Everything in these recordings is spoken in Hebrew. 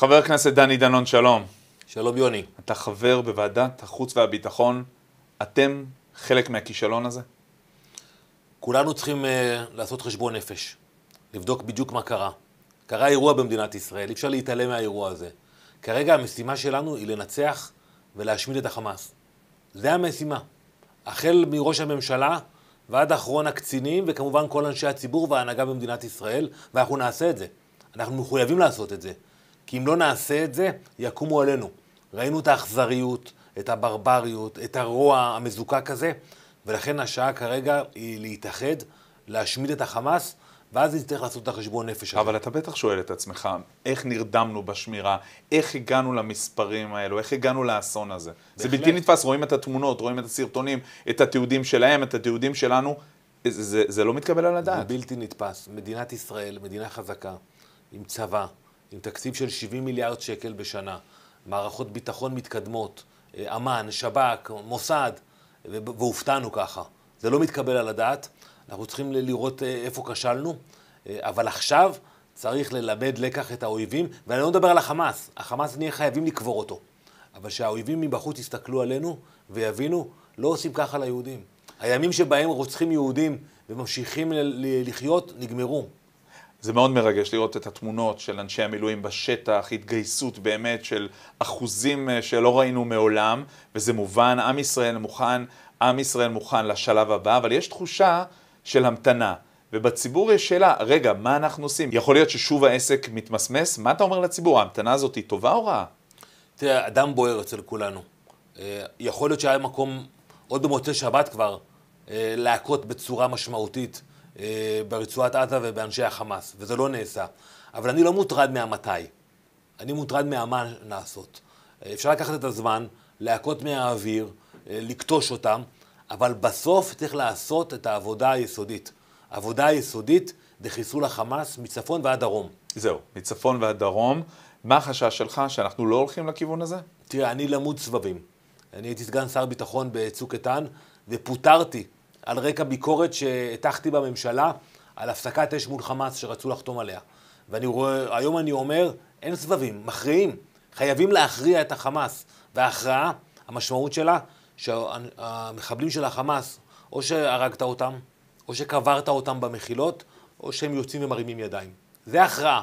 חבר הכנסת דני דנון, שלום. שלום יוני. אתה חבר בוועדת החוץ והביטחון, אתם חלק מהכישלון הזה? כולנו צריכים uh, לעשות חשבון נפש, לבדוק בדיוק מה קרה. קרה אירוע במדינת ישראל, אי אפשר להתעלם מהאירוע הזה. כרגע המשימה שלנו היא לנצח ולהשמיד את החמאס. זה המשימה. החל מראש הממשלה ועד אחרון הקצינים, וכמובן כל אנשי הציבור וההנהגה במדינת ישראל, ואנחנו נעשה את זה. אנחנו מחויבים לעשות את זה. כי אם לא נעשה את זה, יקומו עלינו. ראינו את האכזריות, את הברבריות, את הרוע המזוקק הזה, ולכן השעה כרגע היא להתאחד, להשמיד את החמאס, ואז נצטרך לעשות את החשבון נפש הזה. אבל אתה בטח שואל את עצמך, איך נרדמנו בשמירה? איך הגענו למספרים האלו? איך הגענו לאסון הזה? בהחלט. זה בלתי נתפס, רואים את התמונות, רואים את הסרטונים, את התיעודים שלהם, את התיעודים שלנו. זה, זה, זה לא מתקבל על הדעת. זה בלתי נתפס. מדינת ישראל, מדינה חזקה, עם צבא, עם תקציב של 70 מיליארד שקל בשנה, מערכות ביטחון מתקדמות, אה, אמ"ן, שב"כ, מוסד, והופתענו ככה. זה לא מתקבל על הדעת, אנחנו צריכים לראות אה, איפה כשלנו, אה, אבל עכשיו צריך ללמד לקח את האויבים, ואני לא מדבר על החמאס, החמאס נהיה חייבים לקבור אותו, אבל שהאויבים מבחוץ יסתכלו עלינו ויבינו, לא עושים ככה ליהודים. הימים שבהם רוצחים יהודים וממשיכים לחיות, נגמרו. זה מאוד מרגש לראות את התמונות של אנשי המילואים בשטח, התגייסות באמת של אחוזים אה, שלא ראינו מעולם, וזה מובן, עם ישראל מוכן, עם ישראל מוכן לשלב הבא, אבל יש תחושה של המתנה. ובציבור יש שאלה, רגע, מה אנחנו עושים? יכול להיות ששוב העסק מתמסמס? מה אתה אומר לציבור? ההמתנה הזאת היא טובה או רעה? תראה, אדם בוער אצל כולנו. אה, יכול להיות שהיה מקום, עוד במוצאי שבת כבר, אה, להכות בצורה משמעותית אה, ברצועת עזה ובאנשי החמאס, וזה לא נעשה. אבל אני לא מוטרד מהמתי, אני מוטרד מהמה לעשות. אה, אפשר לקחת את הזמן, להכות מהאוויר, אה, לקטוש אותם, אבל בסוף צריך לעשות את העבודה היסודית. העבודה היסודית זה חיסול החמאס מצפון ועד דרום. זהו, מצפון ועד דרום. מה החשש שלך, שאנחנו לא הולכים לכיוון הזה? תראה, אני למוד סבבים. אני הייתי סגן שר ביטחון בצוק איתן, ופוטרתי על רקע ביקורת שהטחתי בממשלה על הפסקת אש מול חמאס שרצו לחתום עליה. ואני רואה, היום אני אומר, אין סבבים, מכריעים. חייבים להכריע את החמאס. וההכרעה, המשמעות שלה, שהמחבלים של החמאס, או שהרגת אותם, או שקברת אותם במחילות, או שהם יוצאים ומרימים ידיים. זה הכרעה,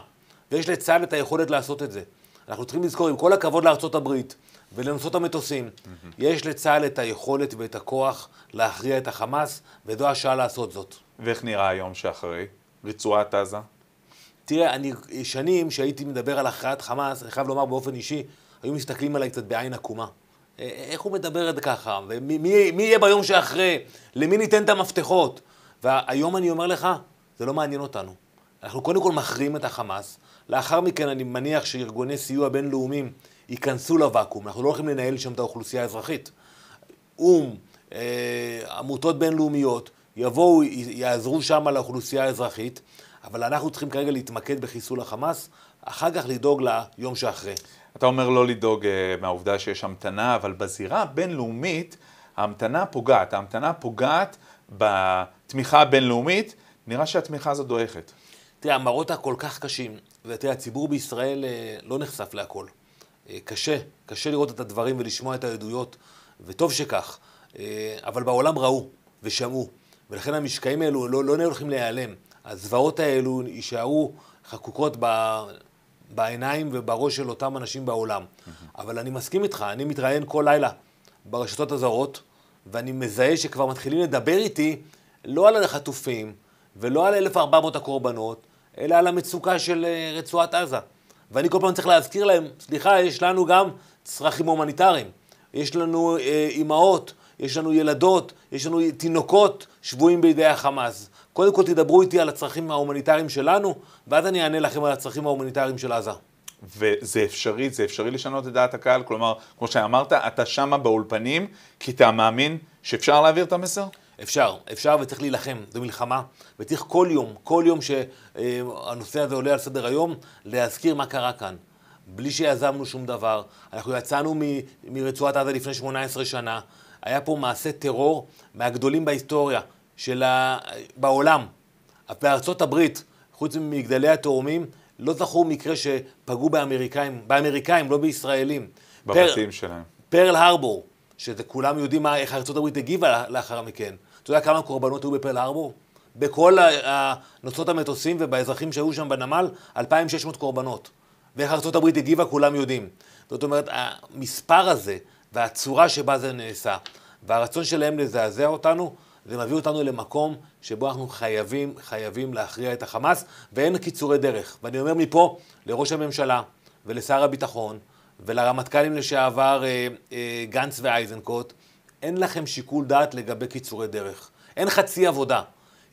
ויש לצה"ל את היכולת לעשות את זה. אנחנו צריכים לזכור, עם כל הכבוד לארצות הברית ולנסות המטוסים, mm-hmm. יש לצה"ל את היכולת ואת הכוח להכריע את החמאס, וזו השעה לעשות זאת. ואיך נראה היום שאחרי? רצועת עזה? תראה, אני, שנים שהייתי מדבר על הכרעת חמאס, אני חייב לומר באופן אישי, היו מסתכלים עליי קצת בעין עקומה. איך הוא מדבר את ככה? ומי מי, מי יהיה ביום שאחרי? למי ניתן את המפתחות? והיום אני אומר לך, זה לא מעניין אותנו. אנחנו קודם כל מחרים את החמאס, לאחר מכן אני מניח שארגוני סיוע בינלאומיים ייכנסו לוואקום, אנחנו לא הולכים לנהל שם את האוכלוסייה האזרחית. או"ם, אה, עמותות בינלאומיות, יבואו, יעזרו שם לאוכלוסייה האזרחית, אבל אנחנו צריכים כרגע להתמקד בחיסול החמאס, אחר כך לדאוג ליום שאחרי. אתה אומר לא לדאוג אה, מהעובדה שיש המתנה, אבל בזירה הבינלאומית ההמתנה פוגעת, ההמתנה פוגעת בתמיכה הבינלאומית, נראה שהתמיכה הזאת דועכת. תראה, המראות הכל כך קשים, ותראה, הציבור בישראל אה, לא נחשף להכל. אה, קשה, קשה לראות את הדברים ולשמוע את העדויות, וטוב שכך. אה, אבל בעולם ראו ושמעו, ולכן המשקעים האלו לא, לא הולכים להיעלם. הזוועות האלו יישארו חקוקות ב, בעיניים ובראש של אותם אנשים בעולם. אבל אני מסכים איתך, אני מתראיין כל לילה ברשתות הזרות, ואני מזהה שכבר מתחילים לדבר איתי לא על החטופים, ולא על 1,400 הקורבנות, אלא על המצוקה של אה, רצועת עזה. ואני כל פעם צריך להזכיר להם, סליחה, יש לנו גם צרכים הומניטריים. יש לנו אה, אימהות, יש לנו ילדות, יש לנו תינוקות שבויים בידי החמאס. קודם כל תדברו איתי על הצרכים ההומניטריים שלנו, ואז אני אענה לכם על הצרכים ההומניטריים של עזה. וזה אפשרי, זה אפשרי לשנות את דעת הקהל? כלומר, כמו שאמרת, אתה שמה באולפנים כי אתה מאמין שאפשר להעביר את המסר? אפשר, אפשר וצריך להילחם, זו מלחמה, וצריך כל יום, כל יום שהנושא הזה עולה על סדר היום, להזכיר מה קרה כאן. בלי שיזמנו שום דבר, אנחנו יצאנו מ- מרצועת עזה לפני 18 שנה, היה פה מעשה טרור מהגדולים בהיסטוריה של ה... בעולם. בארצות הברית, חוץ ממגדלי התאומים, לא זכור מקרה שפגעו באמריקאים, באמריקאים, לא בישראלים. בבתים פר... שלהם. פרל הרבור, שזה כולם יודעים מה, איך ארצות הברית הגיבה לאחר מכן. אתה יודע כמה קורבנות היו בפרל ארבור? בכל נוצות המטוסים ובאזרחים שהיו שם בנמל, 2,600 קורבנות. ואיך ארה"ב הגיבה כולם יודעים. זאת אומרת, המספר הזה והצורה שבה זה נעשה והרצון שלהם לזעזע אותנו, זה מביא אותנו למקום שבו אנחנו חייבים, חייבים להכריע את החמאס, ואין קיצורי דרך. ואני אומר מפה לראש הממשלה ולשר הביטחון ולרמטכ"לים לשעבר אה, אה, גנץ ואייזנקוט, אין לכם שיקול דעת לגבי קיצורי דרך. אין חצי עבודה.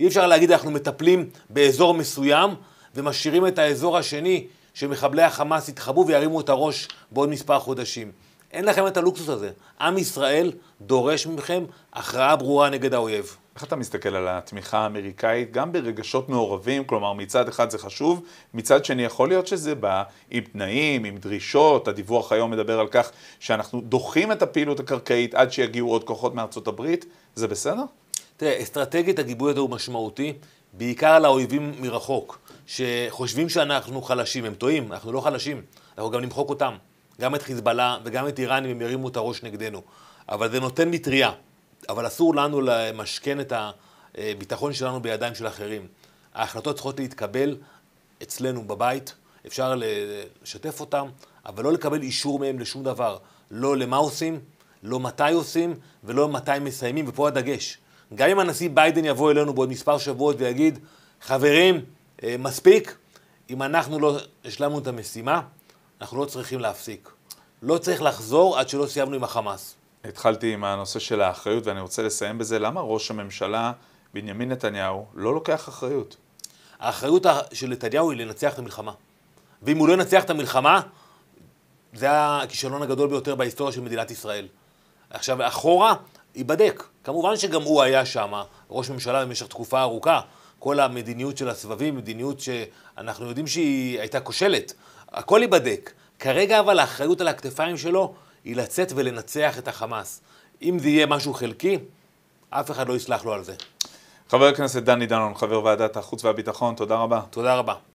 אי אפשר להגיד אנחנו מטפלים באזור מסוים ומשאירים את האזור השני שמחבלי החמאס יתחבאו וירימו את הראש בעוד מספר חודשים. אין לכם את הלוקסוס הזה. עם ישראל דורש מכם הכרעה ברורה נגד האויב. איך אתה מסתכל על התמיכה האמריקאית, גם ברגשות מעורבים, כלומר מצד אחד זה חשוב, מצד שני יכול להיות שזה בא עם תנאים, עם דרישות, הדיווח היום מדבר על כך שאנחנו דוחים את הפעילות הקרקעית עד שיגיעו עוד כוחות מארצות הברית, זה בסדר? תראה, אסטרטגית הגיבוי הזה הוא משמעותי, בעיקר על האויבים מרחוק, שחושבים שאנחנו חלשים, הם טועים, אנחנו לא חלשים, אנחנו גם נמחוק אותם. גם את חיזבאללה וגם את איראן אם הם ירימו את הראש נגדנו. אבל זה נותן מטריה. אבל אסור לנו למשכן את הביטחון שלנו בידיים של אחרים. ההחלטות צריכות להתקבל אצלנו בבית, אפשר לשתף אותם, אבל לא לקבל אישור מהם לשום דבר. לא למה עושים, לא מתי עושים ולא מתי מסיימים, ופה הדגש. גם אם הנשיא ביידן יבוא אלינו בעוד מספר שבועות ויגיד, חברים, אה, מספיק, אם אנחנו לא השלמנו את המשימה, אנחנו לא צריכים להפסיק. לא צריך לחזור עד שלא סיימנו עם החמאס. התחלתי עם הנושא של האחריות, ואני רוצה לסיים בזה. למה ראש הממשלה, בנימין נתניהו, לא לוקח אחריות? האחריות של נתניהו היא לנצח את המלחמה. ואם הוא לא ינצח את המלחמה, זה הכישלון הגדול ביותר בהיסטוריה של מדינת ישראל. עכשיו, אחורה, ייבדק. כמובן שגם הוא היה שם ראש ממשלה במשך תקופה ארוכה. כל המדיניות של הסבבים, מדיניות שאנחנו יודעים שהיא הייתה כושלת, הכל ייבדק. כרגע אבל האחריות על הכתפיים שלו היא לצאת ולנצח את החמאס. אם זה יהיה משהו חלקי, אף אחד לא יסלח לו על זה. חבר הכנסת דני דנון, חבר ועדת החוץ והביטחון, תודה רבה. תודה רבה.